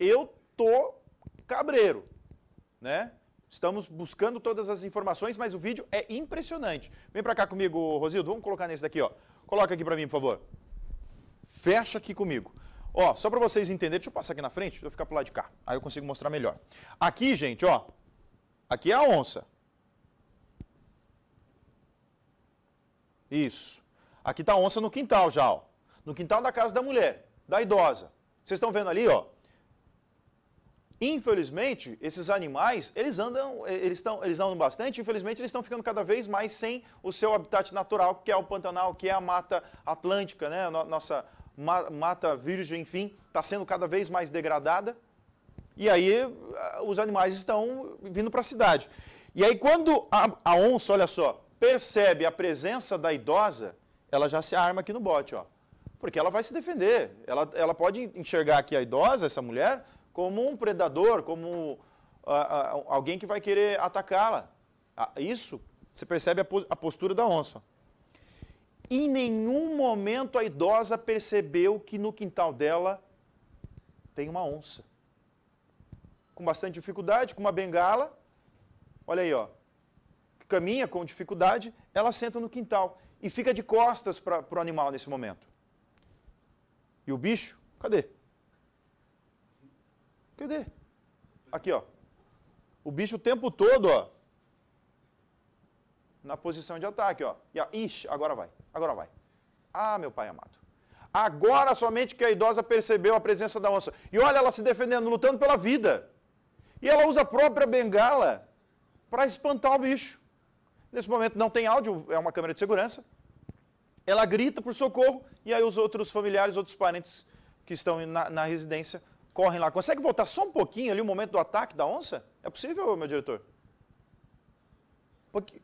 eu tô cabreiro, né? Estamos buscando todas as informações, mas o vídeo é impressionante. Vem para cá comigo, Rosildo. Vamos colocar nesse daqui, ó. Coloca aqui para mim, por favor. Fecha aqui comigo. Ó, só para vocês entenderem, deixa eu passar aqui na frente, deixa eu ficar pro lado de cá. Aí eu consigo mostrar melhor. Aqui, gente, ó. Aqui é a onça. Isso. Aqui tá a onça no quintal já, ó. No quintal da casa da mulher, da idosa. Vocês estão vendo ali, ó? Infelizmente, esses animais, eles andam, eles estão, eles andam bastante, infelizmente eles estão ficando cada vez mais sem o seu habitat natural, que é o Pantanal, que é a Mata Atlântica, né? Nossa Mata Virgem, enfim, está sendo cada vez mais degradada. E aí os animais estão vindo para a cidade. E aí quando a, a onça, olha só, percebe a presença da idosa, ela já se arma aqui no bote, ó. Porque ela vai se defender. Ela, ela pode enxergar aqui a idosa, essa mulher, como um predador, como ah, ah, alguém que vai querer atacá-la. Ah, isso, você percebe a, a postura da onça. Em nenhum momento a idosa percebeu que no quintal dela tem uma onça. Com bastante dificuldade, com uma bengala, olha aí, ó, caminha com dificuldade, ela senta no quintal e fica de costas para o animal nesse momento. E o bicho, cadê? Cadê? Aqui, ó. O bicho o tempo todo, ó. Na posição de ataque, ó. E, ó. Ixi, agora vai. Agora vai. Ah, meu pai amado. Agora somente que a idosa percebeu a presença da onça. E olha ela se defendendo, lutando pela vida. E ela usa a própria bengala para espantar o bicho. Nesse momento não tem áudio, é uma câmera de segurança. Ela grita por socorro e aí os outros familiares, outros parentes que estão na, na residência correm lá. Consegue voltar só um pouquinho ali o momento do ataque da onça? É possível, meu diretor? Um pouquinho,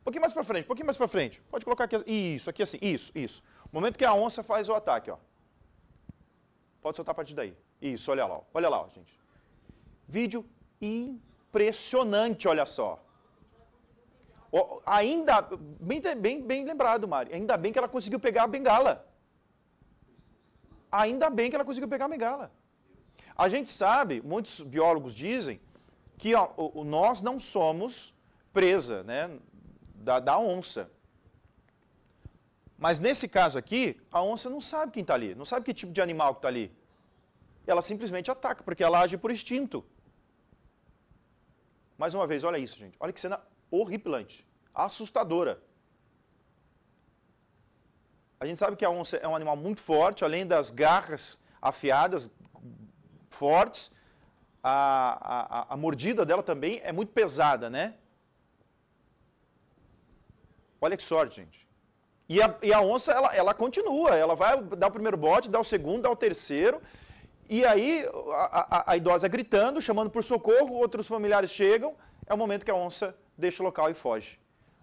um pouquinho mais para frente, um pouquinho mais para frente. Pode colocar aqui. Isso, aqui assim. Isso, isso. momento que a onça faz o ataque, ó. Pode soltar a partir daí. Isso, olha lá. Olha lá, gente. Vídeo impressionante, olha só. ainda, bem, bem, bem lembrado, Mari, ainda bem que ela conseguiu pegar a bengala. Ainda bem que ela conseguiu pegar a bengala. A gente sabe, muitos biólogos dizem, que ó, nós não somos presa né, da, da onça. Mas nesse caso aqui, a onça não sabe quem está ali, não sabe que tipo de animal que está ali. Ela simplesmente ataca, porque ela age por instinto. Mais uma vez, olha isso, gente. Olha que cena horripilante, assustadora. A gente sabe que a onça é um animal muito forte, além das garras afiadas, fortes. A, a, a mordida dela também é muito pesada, né? Olha que sorte, gente. E a, e a onça, ela, ela continua, ela vai dar o primeiro bote, dá o segundo, dá o terceiro. E aí a, a, a, idosa gritando, chamando por socorro, outros familiares chegam, é o momento que a onça deixa o local e foge.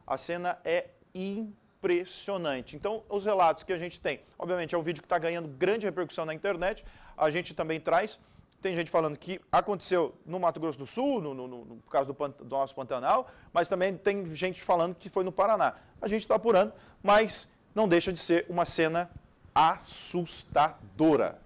A cena é impressionante. Então, os relatos que a gente tem, obviamente é um vídeo que está ganhando grande repercussão na internet, a gente também traz tem gente falando que aconteceu no Mato Grosso do Sul, no, no, no caso do, do, nosso Pantanal, mas também tem gente falando que foi no Paraná. A gente está apurando, mas não deixa de ser uma cena assustadora.